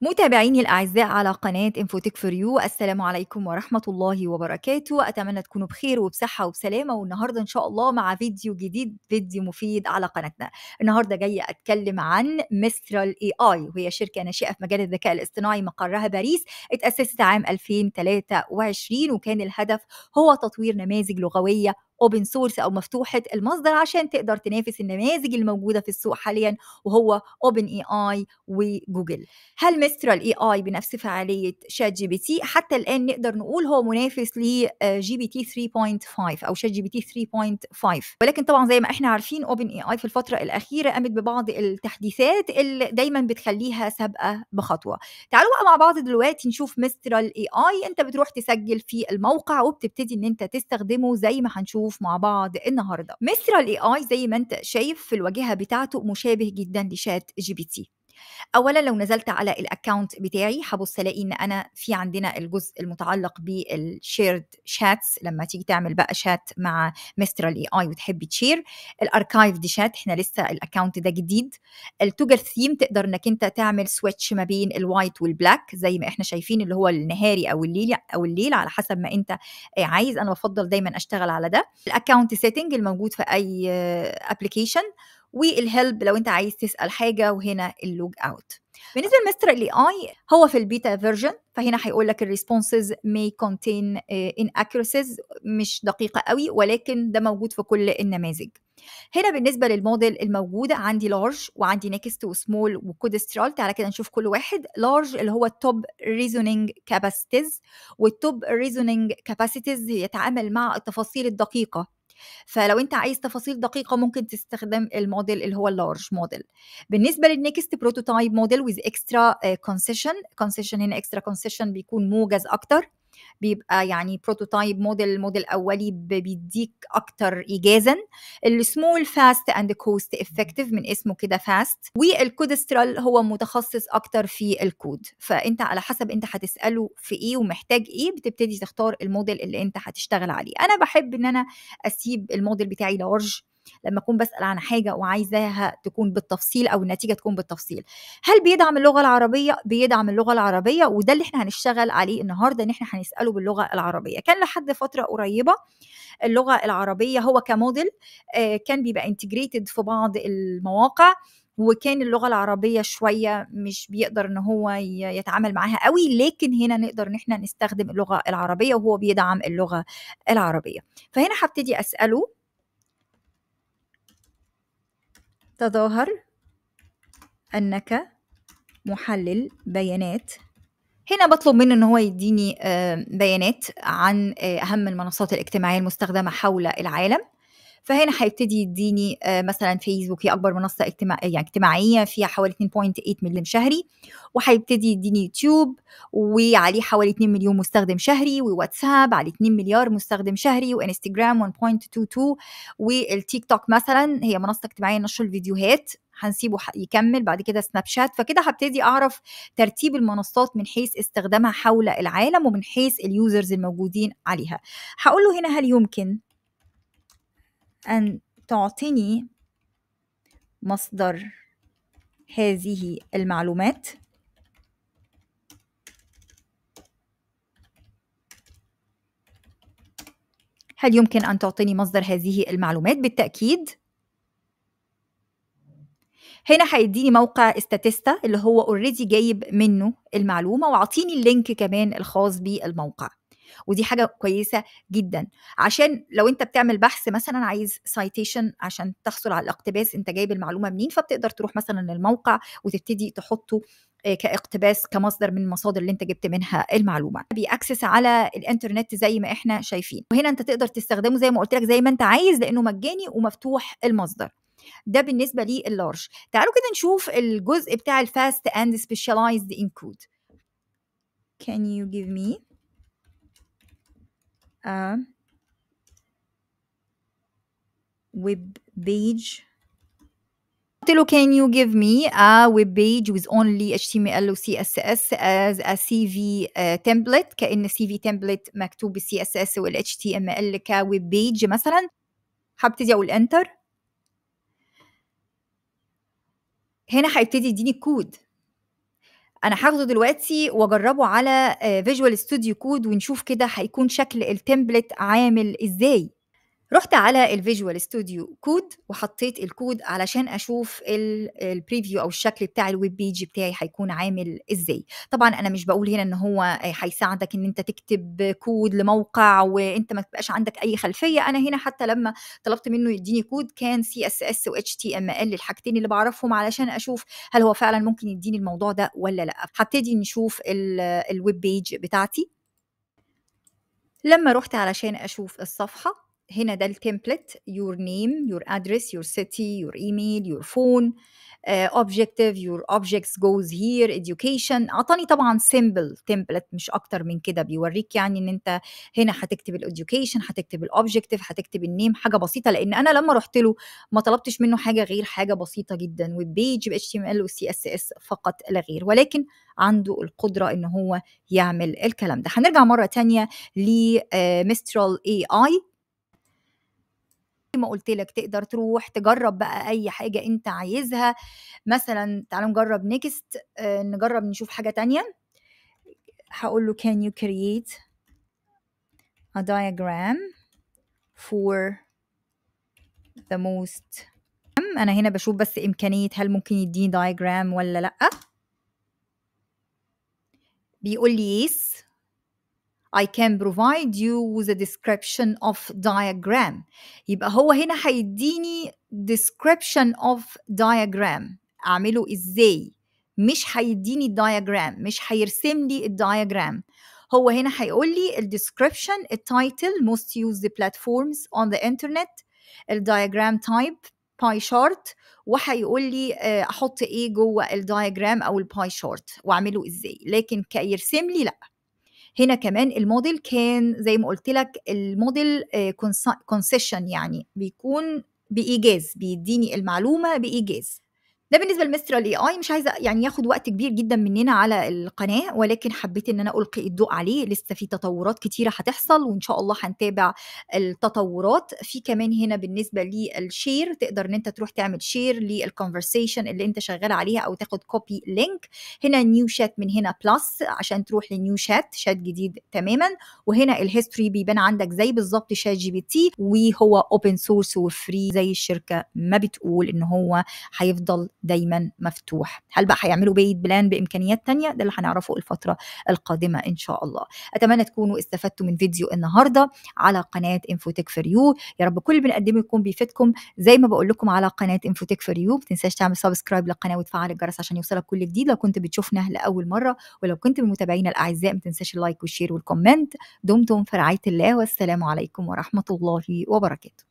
متابعيني الأعزاء على قناة انفوتك فور يو السلام عليكم ورحمة الله وبركاته أتمنى تكونوا بخير وبصحة وبسلامة والنهاردة إن شاء الله مع فيديو جديد فيديو مفيد على قناتنا النهاردة جاية أتكلم عن مسترال اي اي وهي شركة ناشئة في مجال الذكاء الاصطناعي مقرها باريس اتأسست عام 2023 وكان الهدف هو تطوير نماذج لغوية اوبن سورس او مفتوحه المصدر عشان تقدر تنافس النماذج الموجوده في السوق حاليا وهو اوبن اي اي وجوجل هل مستر الاي اي بنفس فعاليه شات جي بي تي حتى الان نقدر نقول هو منافس لجي بي تي 3.5 او شات جي بي تي 3.5 ولكن طبعا زي ما احنا عارفين اوبن اي اي في الفتره الاخيره قامت ببعض التحديثات اللي دايما بتخليها سابقه بخطوه تعالوا بقى مع بعض دلوقتي نشوف مستر الاي اي انت بتروح تسجل في الموقع وبتبتدي ان انت تستخدمه زي ما هنشوف نشوف مع بعض النهارده مصر الاي اي زي ما انت شايف في الواجهه بتاعته مشابه جدا لشات جي بي تي اولا لو نزلت على الاكونت بتاعي هبص الاقي ان انا في عندنا الجزء المتعلق بالشيرد شاتس لما تيجي تعمل بقى شات مع مستر الاي اي وتحبي تشير الاركايف دي شات احنا لسه الاكونت ده جديد التوجر ثيم تقدر انك انت تعمل سويتش ما بين الوايت والبلاك زي ما احنا شايفين اللي هو النهاري او الليل او الليل على حسب ما انت عايز انا بفضل دايما اشتغل على ده الاكونت سيتنج الموجود في اي ابلكيشن والهلب لو انت عايز تسال حاجه وهنا اللوج اوت بالنسبه آه. لمستر الاي اي هو في البيتا فيرجن فهنا هيقول لك الريسبونسز may contain آه، inaccuracies مش دقيقه قوي ولكن ده موجود في كل النماذج هنا بالنسبه للموديل الموجود عندي لارج وعندي نيكست وسمول وكودسترال تعالى كده نشوف كل واحد لارج اللي هو التوب ريزونينج كاباسيتيز والتوب ريزونينج كاباسيتيز يتعامل مع التفاصيل الدقيقه فلو انت عايز تفاصيل دقيقه ممكن تستخدم الموديل اللي هو اللارج موديل بالنسبه للنيكست بروتوتايب موديل ويز اكسترا كونسيشن كونسيشن هنا اكسترا كونسيشن بيكون موجز اكتر بيبقى يعني بروتوتايب موديل موديل اولي بيديك اكتر ايجازا السمول فاست اند كوست افكتيف من اسمه كده فاست والكودسترال هو متخصص اكتر في الكود فانت على حسب انت هتساله في ايه ومحتاج ايه بتبتدي تختار الموديل اللي انت هتشتغل عليه انا بحب ان انا اسيب الموديل بتاعي لارج لما اكون بسال عن حاجه وعايزاها تكون بالتفصيل او النتيجه تكون بالتفصيل هل بيدعم اللغه العربيه بيدعم اللغه العربيه وده اللي احنا هنشتغل عليه النهارده ان احنا هنساله باللغه العربيه كان لحد فتره قريبه اللغه العربيه هو كموديل آه، كان بيبقى انتجريتد في بعض المواقع وكان اللغه العربيه شويه مش بيقدر ان هو يتعامل معاها قوي لكن هنا نقدر ان احنا نستخدم اللغه العربيه وهو بيدعم اللغه العربيه فهنا هبتدي اساله تظاهر أنك محلل بيانات هنا بطلب منه ان هو يديني آه، بيانات عن آه، اهم المنصات الاجتماعيه المستخدمه حول العالم فهنا هيبتدي يديني آه، مثلا فيسبوك هي اكبر منصه اجتماع يعني اجتماعيه فيها حوالي 2.8 مليون شهري وهيبتدي يديني يوتيوب وعليه حوالي 2 مليون مستخدم شهري وواتساب عليه 2 مليار مستخدم شهري وانستجرام 1.22 والتيك توك مثلا هي منصه اجتماعيه نشر الفيديوهات هنسيبه يكمل بعد كده سناب شات فكده هبتدي اعرف ترتيب المنصات من حيث استخدامها حول العالم ومن حيث اليوزرز الموجودين عليها هقول له هنا هل يمكن أن تعطيني مصدر هذه المعلومات هل يمكن أن تعطيني مصدر هذه المعلومات؟ بالتأكيد هنا هيديني موقع استاتيستا اللي هو اوريدي جايب منه المعلومة واعطيني اللينك كمان الخاص بالموقع ودي حاجه كويسه جدا عشان لو انت بتعمل بحث مثلا عايز سايتيشن عشان تحصل على الاقتباس انت جايب المعلومه منين فبتقدر تروح مثلا للموقع وتبتدي تحطه آه، كاقتباس كمصدر من المصادر اللي انت جبت منها المعلومه بيأكسس على الانترنت زي ما احنا شايفين وهنا انت تقدر تستخدمه زي ما قلت لك زي ما انت عايز لانه مجاني ومفتوح المصدر ده بالنسبه لللارج تعالوا كده نشوف الجزء بتاع الفاست اند سبيشالايزد انكود can you give me a web page قلت له can you give me a web page with only HTML و CSS as a CV uh, template كأن CV template مكتوب بال CSS وال HTML web page مثلا هبتدي اقول enter هنا هيبتدي يديني الكود انا هاخده دلوقتي واجربه على فيجوال ستوديو كود ونشوف كده هيكون شكل التمبلت عامل ازاي رحت على الفيجوال ستوديو كود وحطيت الكود علشان اشوف البريفيو او الشكل بتاع الويب بيج بتاعي هيكون عامل ازاي طبعا انا مش بقول هنا ان هو هيساعدك ان انت تكتب كود لموقع وانت ما تبقاش عندك اي خلفيه انا هنا حتى لما طلبت منه يديني كود كان سي اس اس و اتش تي ام ال الحاجتين اللي بعرفهم علشان اشوف هل هو فعلا ممكن يديني الموضوع ده ولا لا هبتدي نشوف الويب بيج بتاعتي لما رحت علشان اشوف الصفحه هنا ده التمبلت يور نيم يور ادرس يور سيتي يور ايميل يور فون اوبجكتيف يور اوبجكتس جوز هير here education اعطاني طبعا سيمبل تمبلت مش اكتر من كده بيوريك يعني ان انت هنا هتكتب الايديوكيشن هتكتب الاوبجكتيف هتكتب النيم حاجه بسيطه لان انا لما رحت له ما طلبتش منه حاجه غير حاجه بسيطه جدا وبيج ب HTML و CSS فقط لا غير ولكن عنده القدره ان هو يعمل الكلام ده هنرجع مره تانية لمسترال اي اي ما قلت لك تقدر تروح تجرب بقى اي حاجه انت عايزها مثلا تعالوا نجرب نيكست آه، نجرب نشوف حاجه تانية هقول له can you create a diagram for the most انا هنا بشوف بس امكانيه هل ممكن يديني diagram ولا لا بيقول لي yes I can provide you with a description of diagram يبقى هو هنا هيديني description of diagram اعمله ازاي مش هيديني diagram مش هيرسم لي diagram هو هنا هيقول لي الديسكريبشن التايتل most used platforms on the internet diagram تايب باي شارت وهيقول لي آه، احط ايه جوه diagram او الباي شارت واعمله ازاي لكن كيرسم لي لا هنا كمان الموديل كان زي ما قلت لك الموديل كونسيشن آه، يعني بيكون بايجاز بيديني المعلومه بايجاز ده بالنسبه لمستر الاي اي مش عايزه يعني ياخد وقت كبير جدا مننا على القناه ولكن حبيت ان انا القي الضوء عليه لسه في تطورات كتيره هتحصل وان شاء الله هنتابع التطورات في كمان هنا بالنسبه للشير تقدر ان انت تروح تعمل شير للكونفرسيشن اللي انت شغال عليها او تاخد كوبي لينك هنا نيو شات من هنا بلس عشان تروح لنيو شات شات جديد تماما وهنا الهيستوري بيبان عندك زي بالظبط شات جي بي تي وهو اوبن سورس وفري زي الشركه ما بتقول ان هو هيفضل دايما مفتوح هل بقى هيعملوا بيت بلان بامكانيات تانية ده اللي هنعرفه الفتره القادمه ان شاء الله اتمنى تكونوا استفدتوا من فيديو النهارده على قناه انفوتك فور يو يا رب كل اللي بنقدمه يكون بيفيدكم زي ما بقول لكم على قناه انفوتك فور يو ما تنساش تعمل سبسكرايب للقناه وتفعل الجرس عشان يوصلك كل جديد لو كنت بتشوفنا لاول مره ولو كنت من متابعينا الاعزاء ما تنساش اللايك والشير والكومنت دمتم في رعايه الله والسلام عليكم ورحمه الله وبركاته